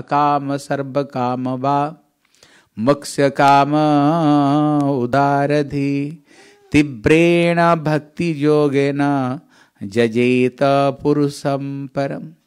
अकाम सर्व काम वा मुक्ष काम उदारधि तीव्रेण भक्ति योगेन जजेत पुरुषम परम